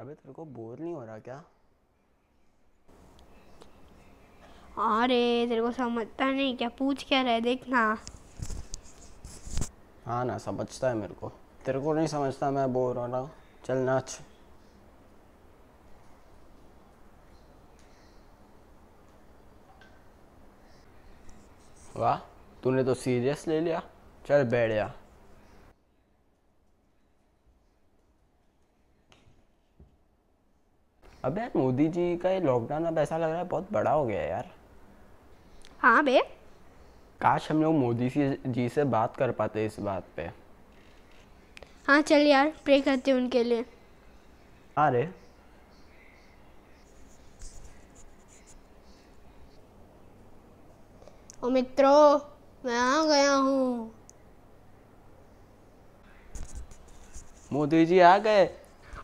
अबे तेरे को बोर नहीं हो रहा क्या अरे तेरे को समझता नहीं क्या पूछ क्या रहे देखना हाँ ना समझता है मेरे को तेरे को नहीं समझता मैं बोर हो रहा हूँ चल नाच वाह तूने तो सीरियस ले लिया चल बैठ जा अब यार मोदी जी का ये लॉकडाउन अब ऐसा लग रहा है बहुत बड़ा हो गया यार हाँ बे काश हम लोग मोदी जी से बात कर पाते इस बात पे हाँ चल यार प्रे करते हैं उनके लिए अरे मित्रो मैं आ गया हूँ मोदी जी आ गए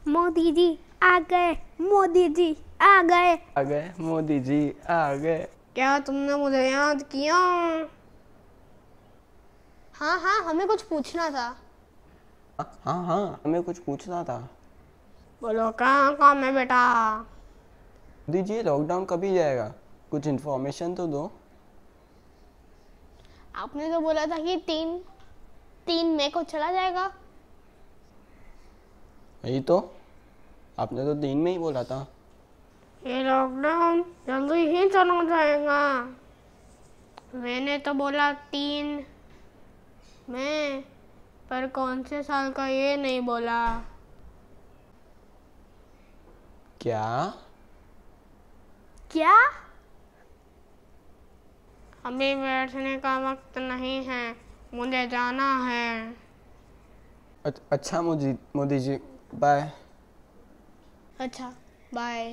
मोदी जी आ गए मोदी जी आ गए आ गए मोदी जी आ गए क्या तुमने मुझे याद किया हाँ हाँ हमें कुछ पूछना था हाँ हाँ हमें कुछ पूछना था बोलो कहाँ काम है बेटा मोदी जी लॉकडाउन कभी जाएगा कुछ इन्फॉर्मेशन तो दो आपने तो बोला था कि तीन तीन मई को चला जाएगा यही तो आपने तो दिन में ही बोला था ये लॉकडाउन जल्दी ही चलो जाएगा मैंने तो बोला तीन मैं पर कौन से साल का ये नहीं बोला क्या क्या अभी बैठने का वक्त नहीं है मुझे जाना है अच्छा मोदी मोदी जी बाय अच्छा बाय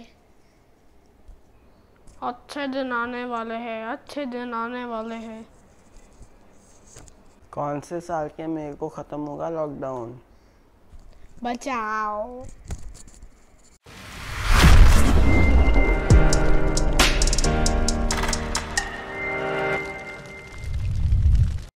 अच्छे दिन आने वाले हैं अच्छे दिन आने वाले हैं कौन से साल के मेरे को ख़त्म होगा लॉकडाउन बचाओ